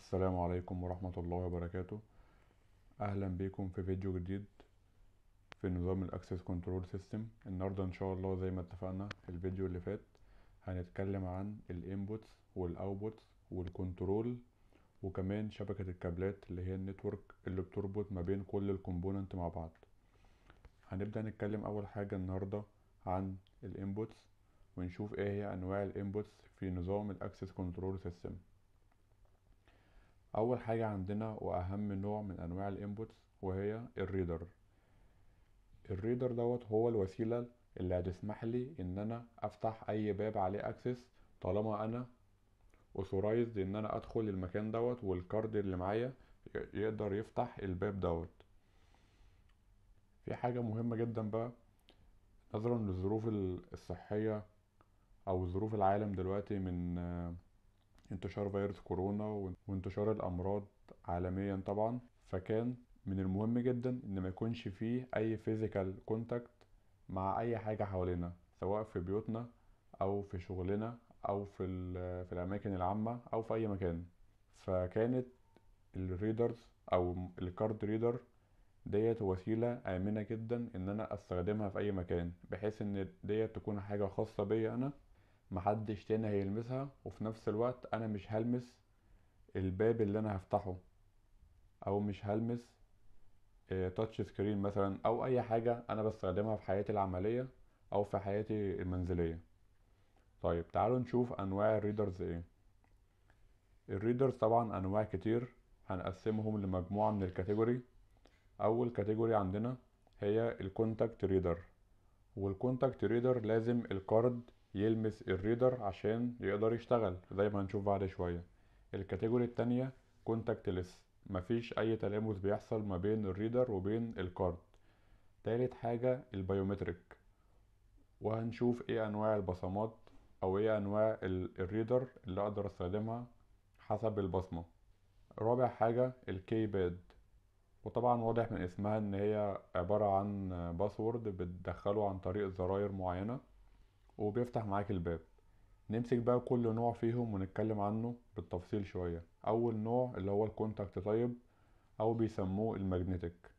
السلام عليكم ورحمة الله وبركاته أهلا بكم في فيديو جديد في نظام الأكسس كنترول سيستم النهاردة إن شاء الله زي ما اتفقنا في الفيديو اللي فات هنتكلم عن الانبوتس والاوتبوتس والكنترول وكمان شبكة الكابلات اللي هي النتورك اللي بتربط ما بين كل الكومبوننت مع بعض هنبدأ نتكلم أول حاجة النهاردة عن الانبوتس ونشوف ايه هي انواع الانبوتس في نظام الاكسس كنترول سيستم اول حاجة عندنا واهم نوع من انواع الانبوتس وهي الريدر الريدر دوت هو الوسيلة اللي هتسمح لي ان انا افتح اي باب عليه اكسس طالما انا اوثورايزد ان انا ادخل المكان دوت والكارد اللي معايا يقدر يفتح الباب دوت في حاجة مهمة جدا بقى نظرا للظروف الصحية او ظروف العالم دلوقتي من انتشار فيروس كورونا وانتشار الامراض عالميا طبعا فكان من المهم جدا ان ما يكونش فيه اي فيزيكال كونتاكت مع اي حاجه حوالينا سواء في بيوتنا او في شغلنا او في في الاماكن العامه او في اي مكان فكانت الريدرز او الكارد ريدر ديت وسيله امنه جدا ان انا استخدمها في اي مكان بحيث ان ديت تكون حاجه خاصه بيا انا محدش تاني هيلمسها وفي نفس الوقت انا مش هلمس الباب اللي انا هفتحه او مش هلمس تاتش آه، سكرين مثلا او اي حاجة انا بستخدمها في حياتي العملية او في حياتي المنزلية طيب تعالوا نشوف انواع الريدرز ايه الريدرز طبعا انواع كتير هنقسمهم لمجموعة من الكاتيجوري اول كاتيجوري عندنا هي الكونتاكت ريدر والكونتاكت ريدر لازم الكارد يلمس الريدر عشان يقدر يشتغل زي ما هنشوف بعد شوية الكاتيجوري التانية كونتاكتلس مفيش أي تلامس بيحصل ما بين الريدر وبين الكارد تالت حاجة البيومتريك وهنشوف ايه أنواع البصمات أو ايه أنواع الريدر اللي أقدر أستخدمها حسب البصمة رابع حاجة الكي باد وطبعا واضح من اسمها ان هي عبارة عن باسورد بتدخله عن طريق زراير معينة وبيفتح معاك الباب نمسك بقى كل نوع فيهم ونتكلم عنه بالتفصيل شوية أول نوع اللي هو الكونتاكت تايب أو بيسموه الماجنتيك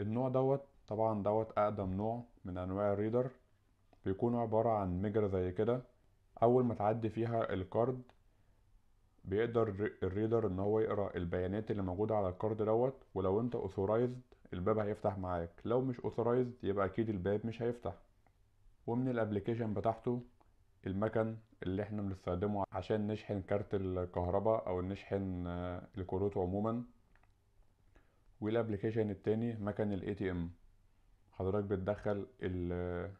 النوع دوت طبعا دوت أقدم نوع من أنواع الريدر بيكون عبارة عن مجرة زي كده أول ما تعدي فيها الكارد بيقدر الريدر ان هو يقرا البيانات اللي موجوده على الكارد دوت ولو انت اوثورايزد الباب هيفتح معاك لو مش اوثورايزد يبقى اكيد الباب مش هيفتح ومن الابلكيشن بتاعته المكن اللي احنا بنستخدمه عشان نشحن كارت الكهرباء او نشحن آه، الكروت عموما والابلكيشن التاني مكن الاي تي ام حضرتك بتدخل آه،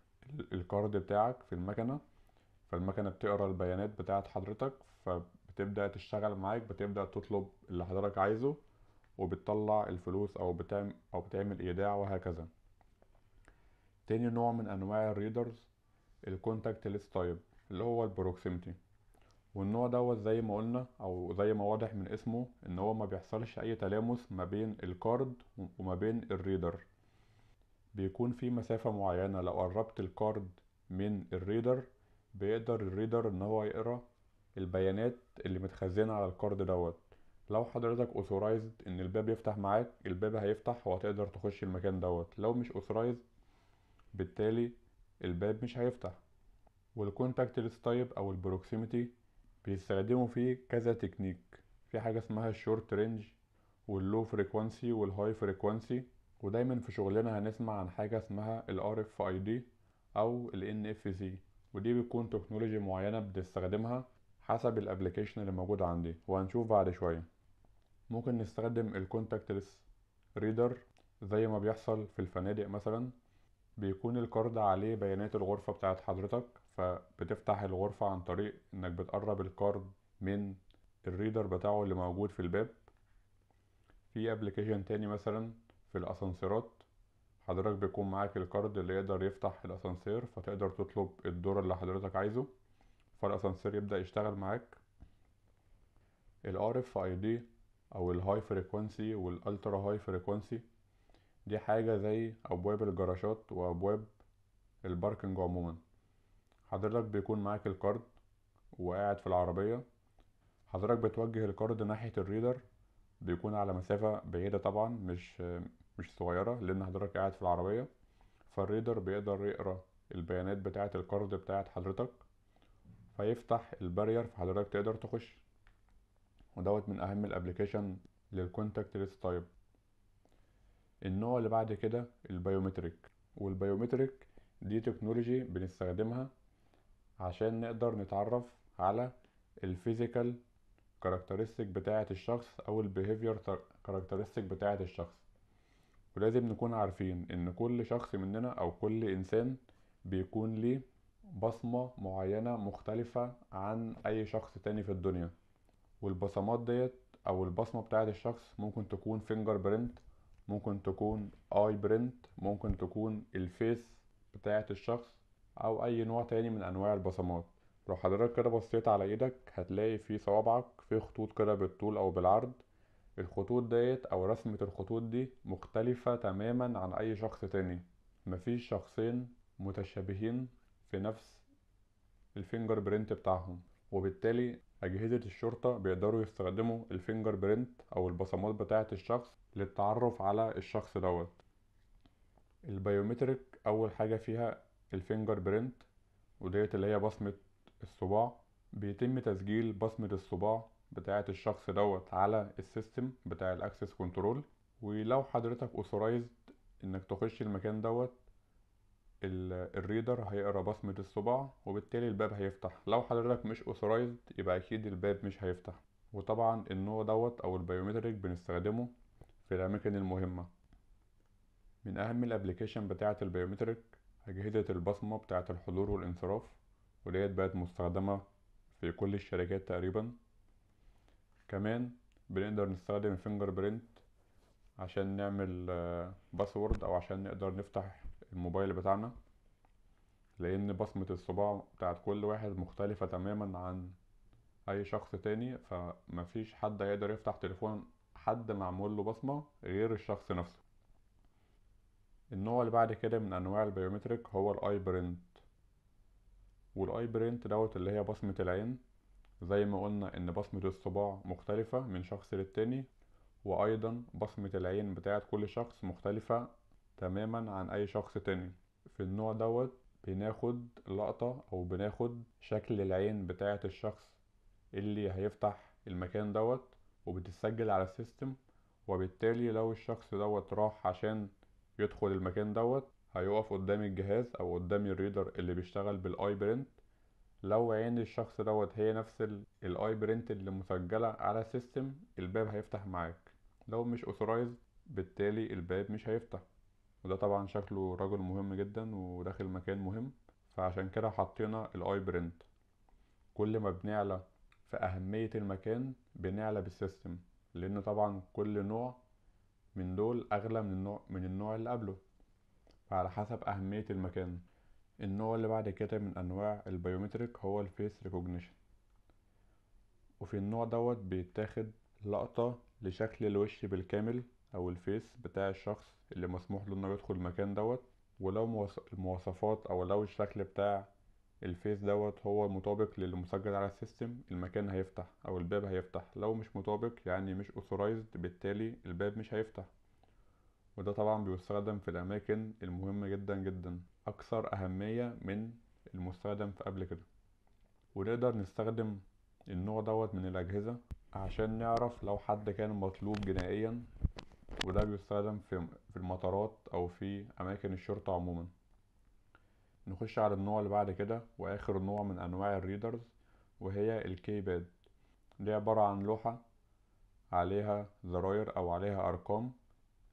الكارد بتاعك في المكنه فالمكنه بتقرا البيانات بتاعه حضرتك فبتبدا تشتغل معاك بتبدا تطلب اللي حضرتك عايزه وبتطلع الفلوس او بتعمل او بتعمل ايداع وهكذا تاني نوع من انواع الريدرز الكونتاكت ليست تايب اللي هو البروكسيمتي والنوع دوت زي ما قلنا او زي ما واضح من اسمه ان هو ما بيحصلش اي تلامس ما بين الكارد وما بين الريدر بيكون في مسافة معينة لو قربت الكارد من الريدر بيقدر الريدر ان هو يقرا البيانات اللي متخزنة على الكارد دوت لو حضرتك اوثورايزد ان الباب يفتح معاك الباب هيفتح وهتقدر تخش المكان دوت لو مش اوثورايزد بالتالي الباب مش هيفتح والكونتاكت ليس تايب او البروكسيميتي بيستخدموا فيه كذا تكنيك في حاجه اسمها الشورت رينج واللو فريكوانسي والهاي فريكوانسي ودايما في شغلنا هنسمع عن حاجه اسمها ال RFID او ال NFC ودي بتكون تكنولوجي معينه بنستخدمها حسب الابلكيشن اللي موجود عندي وهنشوف بعد شويه ممكن نستخدم الكونتاكتلس ريدر زي ما بيحصل في الفنادق مثلا بيكون الكارد عليه بيانات الغرفة بتاعت حضرتك فبتفتح الغرفة عن طريق انك بتقرب الكارد من الريدر بتاعه اللي موجود في الباب في ابلكيشن تاني مثلا في الاسانسيرات حضرتك بيكون معاك الكارد اللي يقدر يفتح الاسانسير فتقدر تطلب الدور اللي حضرتك عايزه فالاسانسير يبدأ يشتغل معاك الـ RFID او الهاي فريكونسي والالترا هاي فريكونسي دي حاجة زي أبواب الجراشات وأبواب الباركنج عموما حضرتك بيكون معاك الكارد وقاعد في العربية حضرتك بتوجه الكارد ناحية الريدر بيكون على مسافة بعيدة طبعا مش مش صغيرة لأن حضرتك قاعد في العربية فالريدر بيقدر يقرا البيانات بتاعة الكارد بتاعة حضرتك فيفتح البارير فحضرتك تقدر تخش ودوت من أهم الابلكيشن للكونتاكت ليست تايب النوع اللي بعد كده البيومتريك والبيومتريك دي تكنولوجي بنستخدمها عشان نقدر نتعرف على الفيزيكال كاركترستيك بتاعة الشخص او البيهيفير كاركترستيك بتاعة الشخص ولازم نكون عارفين ان كل شخص مننا او كل انسان بيكون ليه بصمة معينة مختلفة عن اي شخص تاني في الدنيا والبصمات ديت او البصمة بتاعة الشخص ممكن تكون فينجر برينت ممكن تكون اي برنت ممكن تكون الفيس بتاعة الشخص او اي نوع تاني من انواع البصمات لو حضرتك كده بصيت على ايدك هتلاقي في صوابعك في خطوط كده بالطول او بالعرض الخطوط ديت او رسمة الخطوط دي مختلفة تماما عن اي شخص تاني مفيش شخصين متشابهين في نفس الفينجر برينت بتاعهم وبالتالي أجهزة الشرطة بيقدروا يستخدموا الفينجر برينت أو البصمات بتاعة الشخص للتعرف على الشخص دوت البيومتريك أول حاجة فيها الفينجر برينت وديت اللي هي بصمة الصباع بيتم تسجيل بصمة الصباع بتاعة الشخص دوت على السيستم بتاع الأكسس كنترول ولو حضرتك اوثورايزد انك تخش المكان دوت الريدر هيقرا بصمة الصباع وبالتالي الباب هيفتح لو حضرتك مش اوثورايزد يبقى اكيد الباب مش هيفتح وطبعا النوع دوت او البيومتريك بنستخدمه في الاماكن المهمة من اهم الابليكيشن بتاعة البيومتريك اجهزة البصمة بتاعة الحضور والانصراف وديت بقت مستخدمة في كل الشركات تقريبا كمان بنقدر نستخدم الفينجر برينت عشان نعمل باسورد آه، او عشان نقدر نفتح الموبايل بتاعنا لان بصمة الصباع بتاعت كل واحد مختلفة تماما عن اي شخص تاني فمفيش حد هيقدر يفتح تليفون حد معمول له بصمة غير الشخص نفسه النوع اللي بعد كده من انواع البيومتريك هو الاي برنت والاي برنت دوت اللي هي بصمة العين زي ما قلنا ان بصمة الصباع مختلفة من شخص للتاني وايضا بصمة العين بتاعت كل شخص مختلفة تماما عن اي شخص تاني في النوع دوت بناخد لقطة او بناخد شكل العين بتاعة الشخص اللي هيفتح المكان دوت وبتتسجل على السيستم وبالتالي لو الشخص دوت راح عشان يدخل المكان دوت هيقف قدام الجهاز او قدام الريدر اللي بيشتغل بالاي برنت لو عين الشخص دوت هي نفس الاي برنت اللي مسجلة على السيستم الباب هيفتح معاك لو مش أوثرايز بالتالي الباب مش هيفتح وده طبعا شكله رجل مهم جدا وداخل مكان مهم فعشان كده حطينا الاي برنت كل ما بنعلى في أهمية المكان بنعلى بالسيستم لأن طبعا كل نوع من دول أغلى من النوع, من النوع اللي قبله فعلى حسب أهمية المكان النوع اللي بعد كده من أنواع البيومتريك هو الفيس ريكوجنيشن وفي النوع دوت بيتاخد لقطة لشكل الوش بالكامل او الفيس بتاع الشخص اللي مسموح له انه يدخل المكان دوت ولو المواصفات او لو الشكل بتاع الفيس دوت هو مطابق للمسجل على السيستم المكان هيفتح او الباب هيفتح لو مش مطابق يعني مش authorized بالتالي الباب مش هيفتح وده طبعا بيستخدم في الاماكن المهمة جدا جدا اكثر اهمية من المستخدم في قبل كده ونقدر نستخدم النوع دوت من الاجهزة عشان نعرف لو حد كان مطلوب جنائيا وده بيستخدم في في المطارات او في اماكن الشرطه عموما نخش على النوع اللي بعد كده واخر نوع من انواع الريدرز وهي الكي باد دي عباره عن لوحه عليها زراير او عليها ارقام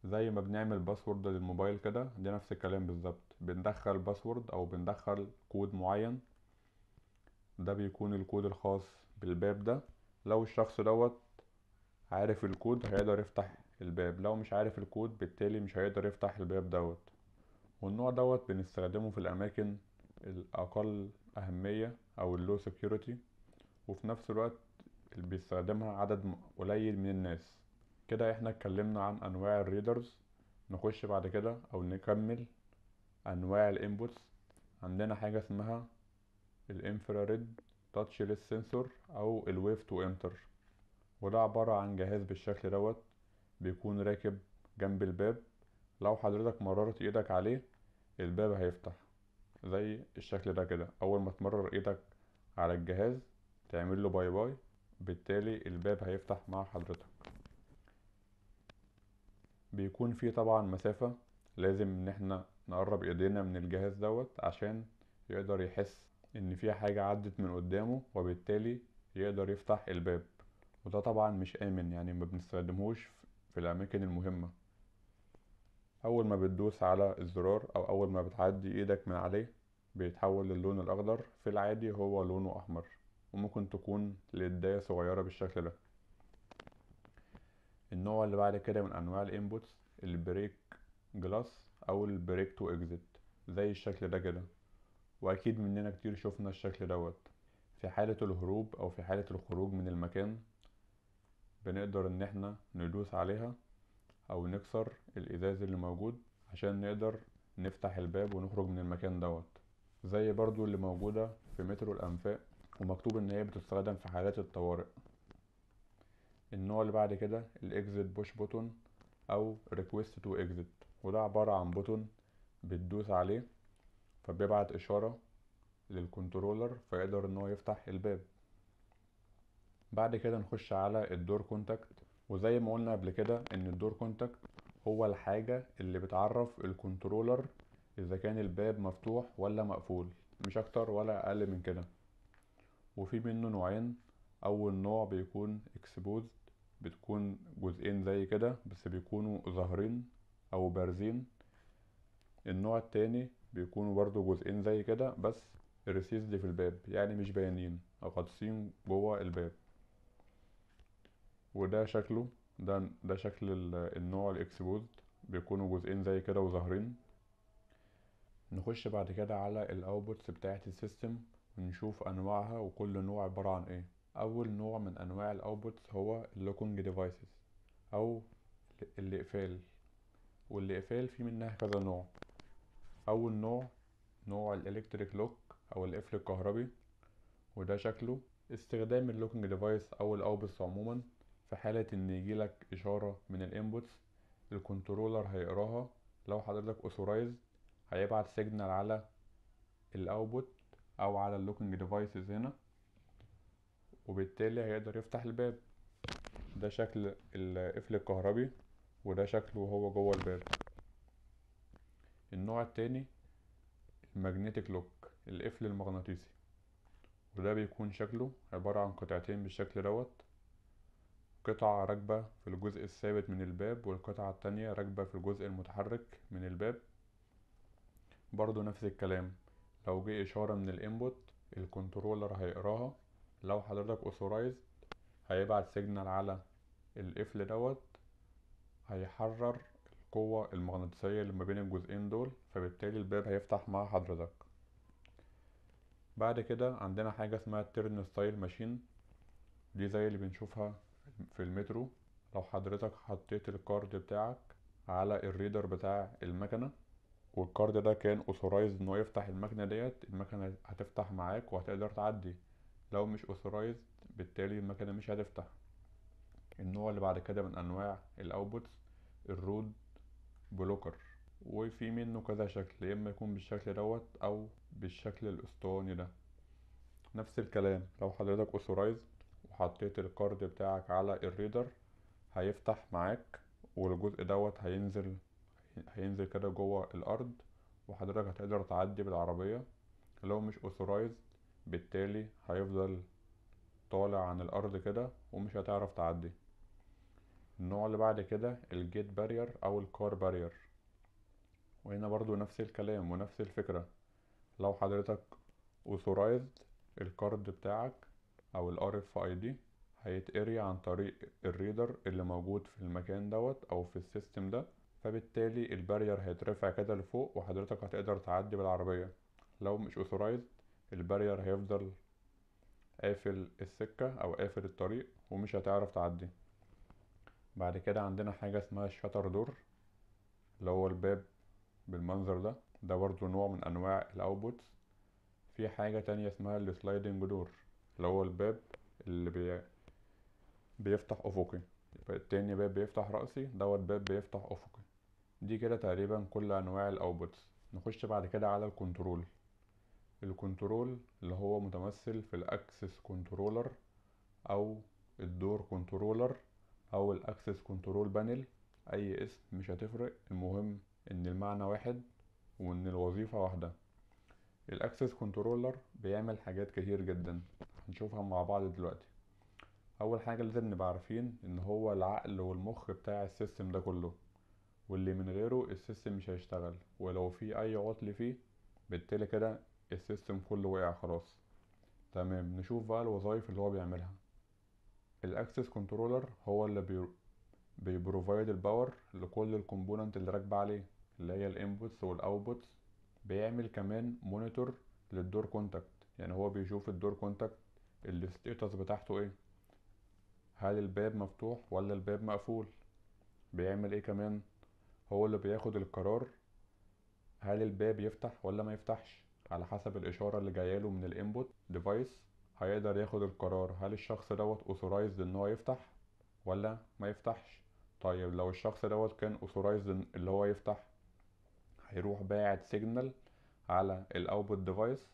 زي ما بنعمل باسورد للموبايل كده دي نفس الكلام بالظبط بندخل باسورد او بندخل كود معين ده بيكون الكود الخاص بالباب ده لو الشخص دوت عارف الكود هيقدر يفتح الباب لو مش عارف الكود بالتالي مش هيقدر يفتح الباب دوت والنوع دوت بنستخدمه في الأماكن الأقل أهمية أو اللو سيكيورتي وفي نفس الوقت بيستخدمها عدد قليل من الناس كده احنا اتكلمنا عن أنواع الريدرز نخش بعد كده أو نكمل أنواع الانبوتس عندنا حاجة اسمها الانفراريد تاتشلس سنسور أو الويف تو انتر وده عبارة عن جهاز بالشكل دوت بيكون راكب جنب الباب لو حضرتك مررت ايدك عليه الباب هيفتح زي الشكل ده كده اول ما تمرر ايدك على الجهاز تعمل له باي باي بالتالي الباب هيفتح مع حضرتك بيكون في طبعا مسافة لازم ان احنا نقرب ايدينا من الجهاز دوت عشان يقدر يحس ان في حاجة عدت من قدامه وبالتالي يقدر يفتح الباب وده طبعا مش امن يعني ما بنستخدمهوش في الأماكن المهمة أول ما بتدوس على الزرار أو أول ما بتعدي إيدك من عليه بيتحول للون الأخضر في العادي هو لونه أحمر وممكن تكون لداية صغيرة بالشكل ده النوع اللي بعد كده من أنواع الإنبوتس البريك جلاس أو البريك تو إكزيت زي الشكل ده كده وأكيد مننا كتير شفنا الشكل دوت في حالة الهروب أو في حالة الخروج من المكان بنقدر ان احنا ندوس عليها او نكسر الازاز اللي موجود عشان نقدر نفتح الباب ونخرج من المكان دوت زي برضو اللي موجودة في مترو الأنفاق ومكتوب إن هي بتستخدم في حالات الطوارئ النوع اللي بعد كده الإكزيت بوش بوتون أو ريكويست تو إكزيت وده عبارة عن بوتون بتدوس عليه فبيبعت إشارة للكنترولر فيقدر إن هو يفتح الباب بعد كده نخش على الدور كونتاكت وزي ما قلنا قبل كده ان الدور كونتاكت هو الحاجة اللي بتعرف الكنترولر اذا كان الباب مفتوح ولا مقفول مش اكتر ولا اقل من كده وفي منه نوعين اول نوع بيكون exposed بتكون جزئين زي كده بس بيكونوا ظاهرين او بارزين النوع التاني بيكونوا برضو جزئين زي كده بس ريسيزد في الباب يعني مش باينين او قادسين جوه الباب وده شكله ده ده شكل النوع الاكسبوزد بيكونوا جزئين زي كده وظاهرين نخش بعد كده على الاوتبوتس بتاعه السيستم ونشوف انواعها وكل نوع عباره عن ايه اول نوع من انواع الاوتبوتس هو اللوكنج ديفايسز او الاقفال والاقفال في منها كذا نوع اول نوع نوع الالكتريك لوك او القفل الكهربي وده شكله استخدام اللوكنج ديفايس او الاوبس عموما في حالة ان يجيلك اشارة من الانبوتس الكنترولر هيقراها لو حضرتك اوثورايز هيبعت سيجنال على الاوتبوت او على اللوكنج ديفايسز هنا وبالتالي هيقدر يفتح الباب ده شكل القفل الكهربي وده شكله وهو جوه الباب النوع التاني الماجنتيك لوك القفل المغناطيسي وده بيكون شكله عبارة عن قطعتين بالشكل دوت قطعة راكبة في الجزء الثابت من الباب والقطعة التانية راكبة في الجزء المتحرك من الباب برضو نفس الكلام لو جه إشارة من الانبوت الكنترولر هيقراها لو حضرتك اوثورايزد هيبعت سيجنال على القفل دوت هيحرر القوة المغناطيسية اللي ما بين الجزئين دول فبالتالي الباب هيفتح مع حضرتك بعد كده عندنا حاجة اسمها الترن ستايل ماشين دي زي اللي بنشوفها في المترو لو حضرتك حطيت الكارد بتاعك على الريدر بتاع المكنة والكارد ده كان اوثورايزد انه يفتح المكنة ديت المكنة هتفتح معاك وهتقدر تعدي لو مش اوثورايزد بالتالي المكنة مش هتفتح النوع اللي بعد كده من انواع الاوتبوتس الرود بلوكر وفي منه كذا شكل يا اما يكون بالشكل دوت او بالشكل الاسطواني ده نفس الكلام لو حضرتك اوثورايزد وحطيت الكارد بتاعك على الريدر هيفتح معاك والجزء دوت هينزل هينزل كده جوه الارض وحضرتك هتقدر تعدي بالعربية لو مش اوثورايزد بالتالي هيفضل طالع عن الارض كده ومش هتعرف تعدي النوع اللي بعد كده الجيت بارير او الكار بارير وهنا برضو نفس الكلام ونفس الفكرة لو حضرتك اوثورايزد الكارد بتاعك او ال RFID هيتقري عن طريق الريدر اللي موجود في المكان دوت او في السيستم ده فبالتالي البارير هيترفع كده لفوق وحضرتك هتقدر تعدي بالعربية لو مش اوثورايزد البارير هيفضل قافل السكة او قافل الطريق ومش هتعرف تعدي بعد كده عندنا حاجة اسمها الشاتر دور اللي هو الباب بالمنظر ده ده برضو نوع من انواع الاوتبوتس في حاجة تانية اسمها السلايدنج دور اللي هو الباب اللي بي... بيفتح افقي التاني باب بيفتح رأسي دوت باب بيفتح افقي دي كده تقريبا كل انواع الاوبوتس نخش بعد كده على الكنترول الكنترول اللي هو متمثل في الاكسس كنترولر او الدور كنترولر او الاكسس كنترول بانل اي اسم مش هتفرق المهم ان المعنى واحد وان الوظيفة واحدة الاكسس كنترولر بيعمل حاجات كتير جدا هنشوفها مع بعض دلوقتي اول حاجه لازم نبقى عارفين ان هو العقل والمخ بتاع السيستم ده كله واللي من غيره السيستم مش هيشتغل ولو في اي عطل فيه بالتالي كده السيستم كله وقع خلاص تمام نشوف بقى الوظائف اللي هو بيعملها الاكسس كنترولر هو اللي بي... بيبروفايد الباور لكل الكومبوننت اللي راكبه عليه اللي هي الانبوتس والاوتبوتس بيعمل كمان مونيتور للدور كونتاكت يعني هو بيشوف الدور كونتاكت الاستيتس بتاعته ايه هل الباب مفتوح ولا الباب مقفول بيعمل ايه كمان هو اللي بياخد القرار هل الباب يفتح ولا ما يفتحش على حسب الاشاره اللي له من الانبوت ديفايس هيقدر ياخد القرار هل الشخص دوت اوثورايزد ان هو يفتح ولا ما يفتحش طيب لو الشخص دوت كان اوثورايزد اللي هو يفتح هيروح باعت سيجنال على الاوتبوت ديفايس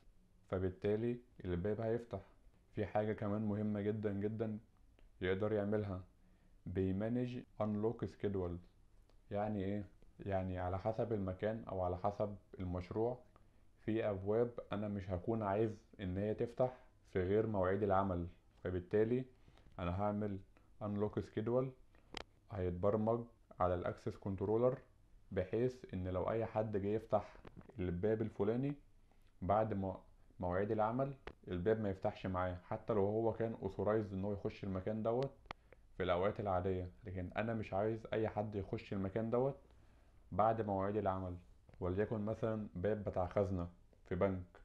فبالتالي الباب هيفتح في حاجة كمان مهمة جدا جدا يقدر يعملها بيمانج انلوك سكيدول يعني ايه يعني على حسب المكان او على حسب المشروع في ابواب انا مش هكون عايز ان هي تفتح في غير مواعيد العمل فبالتالي انا هعمل انلوك سكيدول هيتبرمج على الاكسس كنترولر بحيث ان لو اي حد جه يفتح الباب الفلاني بعد ما مواعيد العمل الباب ما يفتحش معاه حتى لو هو كان اوثورايزد ان هو يخش المكان دوت في الاوقات العاديه لكن انا مش عايز اي حد يخش المكان دوت بعد مواعيد العمل وليكن مثلا باب بتاع خزنه في بنك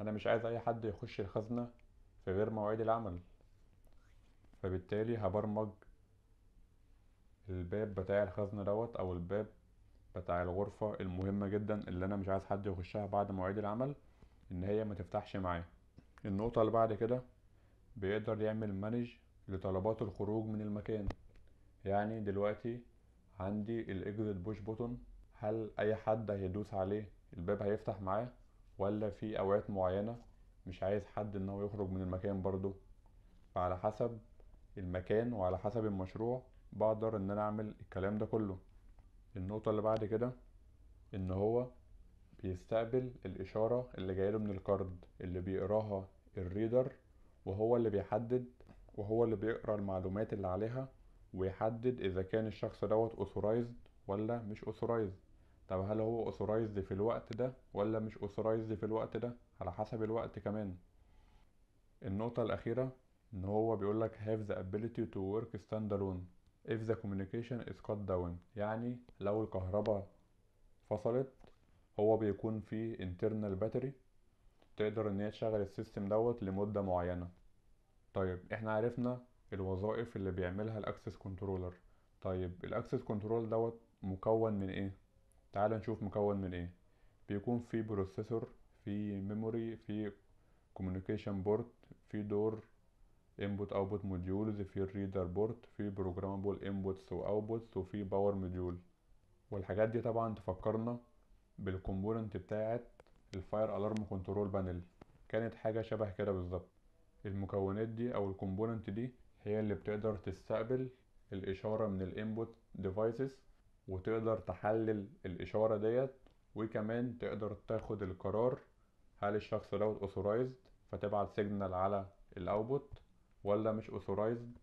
انا مش عايز اي حد يخش الخزنه في غير مواعيد العمل فبالتالي هبرمج الباب بتاع الخزنة دوت او الباب بتاع الغرفة المهمة جدا اللي انا مش عايز حد يخشها بعد مواعيد العمل ان هي ما تفتحش معاه النقطة اللي بعد كده بيقدر يعمل مانج لطلبات الخروج من المكان يعني دلوقتي عندي الاكزيت بوش بوتون هل اي حد هيدوس عليه الباب هيفتح معاه ولا في اوقات معينة مش عايز حد ان هو يخرج من المكان برضو فعلى حسب المكان وعلى حسب المشروع بقدر ان انا اعمل الكلام ده كله النقطة اللي بعد كده ان هو بيستقبل الإشارة اللي جايله من الكارد اللي بيقراها الريدر وهو اللي بيحدد وهو اللي بيقرا المعلومات اللي عليها ويحدد إذا كان الشخص دوت authorized ولا مش authorized طب هل هو authorized في الوقت ده ولا مش authorized في الوقت ده على حسب الوقت كمان النقطة الأخيرة إن هو بيقولك have the ability to work standalone if the communication is cut down يعني لو الكهرباء فصلت هو بيكون فيه internal battery تقدر ان هي تشغل السيستم دوت لمدة معينة طيب احنا عرفنا الوظائف اللي بيعملها الاكسس كنترولر طيب الاكسس كنترول دوت مكون من ايه تعال نشوف مكون من ايه بيكون في بروسيسور في ميموري في كوميونيكيشن بورت في دور انبوت اوتبوت موديولز في الريدر بورت في بروجرامبل انبوتس واوتبوتس وفي باور موديول والحاجات دي طبعا تفكرنا بالكومبوننت بتاعه الفاير الارم كنترول بانل كانت حاجه شبه كده بالظبط المكونات دي او الكومبوننت دي هي اللي بتقدر تستقبل الاشاره من الانبوت ديفايسز وتقدر تحلل الاشاره ديت وكمان تقدر تاخد القرار هل الشخص دوت اوثورايزد فتبعت سيجنال على الاوتبوت ولا مش اوثورايزد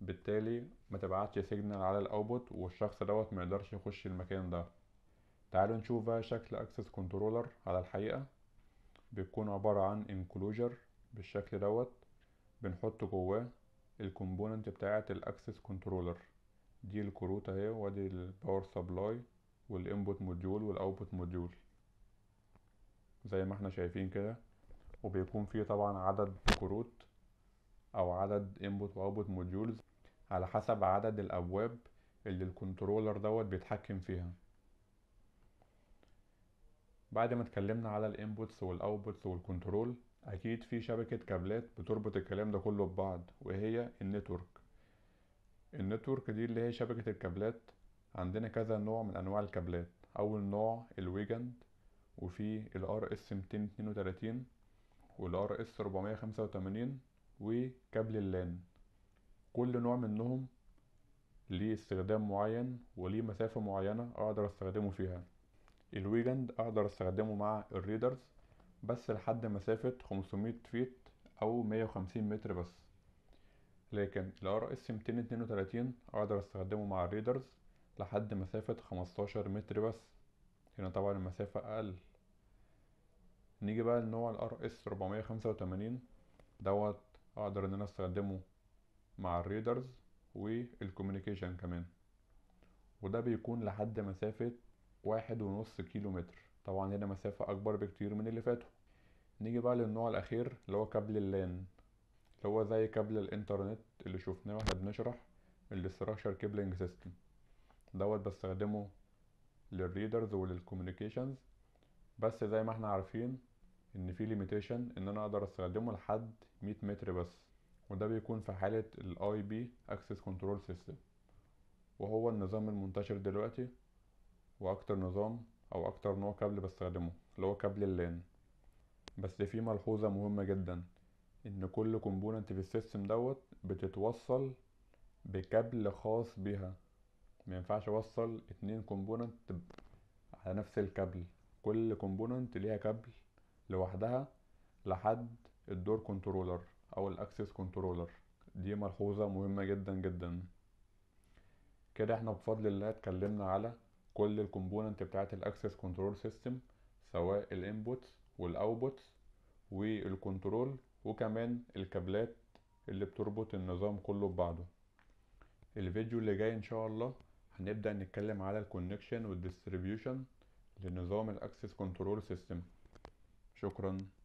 بالتالي ما تبعتش سيجنال على الاوتبوت والشخص دوت ما يقدرش يخش المكان ده تعالوا نشوف بقى شكل اكسس كنترولر على الحقيقة بيكون عبارة عن انكلوجر بالشكل دوت بنحط جواه الكومبوننت بتاعة الاكسس كنترولر دي الكروت اهي وادي الباور سبلاي والانبوت موديول والاوتبوت موديول زي ما احنا شايفين كده وبيكون فيه طبعا عدد كروت او عدد انبوت واوتبوت موديولز على حسب عدد الابواب اللي الكنترولر دوت بيتحكم فيها بعد ما اتكلمنا على الانبوتس والاوتبوتس والكنترول اكيد في شبكة كابلات بتربط الكلام ده كله ببعض وهي النتورك النتورك دي اللي هي شبكة الكابلات عندنا كذا نوع من انواع الكابلات اول نوع الويجند وفي الار اس 232 والار اس 485 وكابل اللان كل نوع منهم ليه استخدام معين وليه مسافة معينة اقدر استخدمه فيها الويجند اقدر استخدمه مع الريدرز بس لحد مسافة 500 فيت او 150 متر بس لكن الار اس 232 اقدر استخدمه مع الريدرز لحد مسافة 15 متر بس هنا طبعا المسافة اقل نيجي بقى لنوع الار اس 485 دوت اقدر ان انا استخدمه مع الريدرز والكوميونيكيشن كمان وده بيكون لحد مسافة واحد ونص كيلو متر طبعا هنا مسافة أكبر بكتير من اللي فاتوا نيجي بقى للنوع الأخير اللي هو كابل اللان اللي هو زي كابل الإنترنت اللي شوفناه واحنا بنشرح الاستراكشر كيبلينج سيستم دوت بستخدمه للريدرز وللكوميونيكيشنز بس زي ما احنا عارفين ان في ليميتيشن ان انا اقدر استخدمه لحد 100 متر بس وده بيكون في حالة الاي بي اكسس كنترول سيستم وهو النظام المنتشر دلوقتي واكتر نظام او اكتر نوع كابل بستخدمه اللي هو كابل اللان بس في ملحوظة مهمة جدا ان كل كومبوننت في السيستم دوت بتتوصل بكابل خاص بها ما ينفعش اوصل اتنين كومبوننت على نفس الكابل كل كومبوننت ليها كابل لوحدها لحد الدور كنترولر او الاكسس كنترولر دي ملحوظة مهمة جدا جدا كده احنا بفضل الله اتكلمنا على كل الكومبوننت بتاعت الاكسس كنترول سيستم سواء الانبوتس والاوتبوتس والكنترول وكمان الكابلات اللي بتربط النظام كله ببعضه الفيديو اللي جاي ان شاء الله هنبدأ نتكلم على الكونكشن والديستريبيوشن لنظام الاكسس كنترول سيستم شكرا